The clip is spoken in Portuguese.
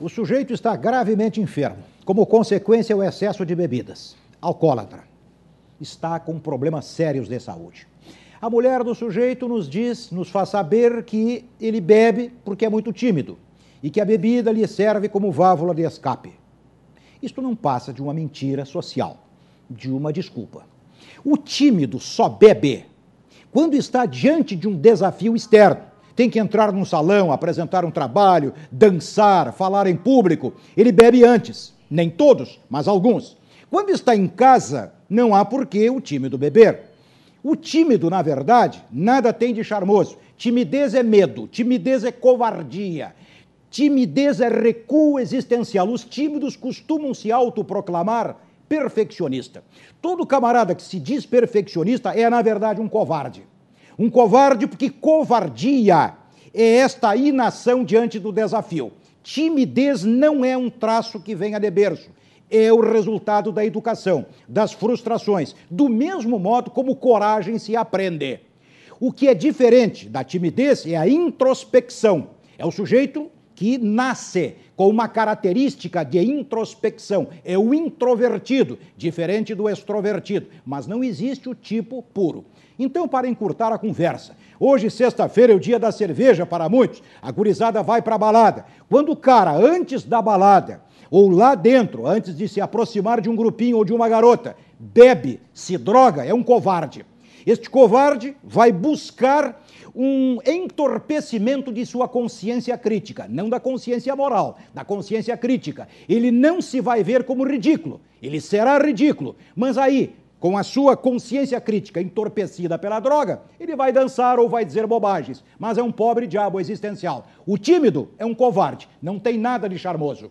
O sujeito está gravemente enfermo, como consequência o excesso de bebidas, alcoólatra. Está com problemas sérios de saúde. A mulher do sujeito nos diz, nos faz saber que ele bebe porque é muito tímido e que a bebida lhe serve como válvula de escape. Isto não passa de uma mentira social, de uma desculpa. O tímido só bebe quando está diante de um desafio externo tem que entrar num salão, apresentar um trabalho, dançar, falar em público. Ele bebe antes, nem todos, mas alguns. Quando está em casa, não há por que o tímido beber. O tímido, na verdade, nada tem de charmoso. Timidez é medo, timidez é covardia, timidez é recuo existencial. Os tímidos costumam se autoproclamar perfeccionista. Todo camarada que se diz perfeccionista é, na verdade, um covarde. Um covarde, porque covardia é esta inação diante do desafio. Timidez não é um traço que venha de berço, é o resultado da educação, das frustrações, do mesmo modo como coragem se aprende. O que é diferente da timidez é a introspecção. É o sujeito que nasce com uma característica de introspecção, é o introvertido, diferente do extrovertido, mas não existe o tipo puro. Então, para encurtar a conversa, hoje, sexta-feira, é o dia da cerveja para muitos, a gurizada vai para a balada. Quando o cara, antes da balada, ou lá dentro, antes de se aproximar de um grupinho ou de uma garota, bebe, se droga, é um covarde. Este covarde vai buscar um entorpecimento de sua consciência crítica, não da consciência moral, da consciência crítica. Ele não se vai ver como ridículo, ele será ridículo, mas aí, com a sua consciência crítica entorpecida pela droga, ele vai dançar ou vai dizer bobagens, mas é um pobre diabo existencial. O tímido é um covarde, não tem nada de charmoso.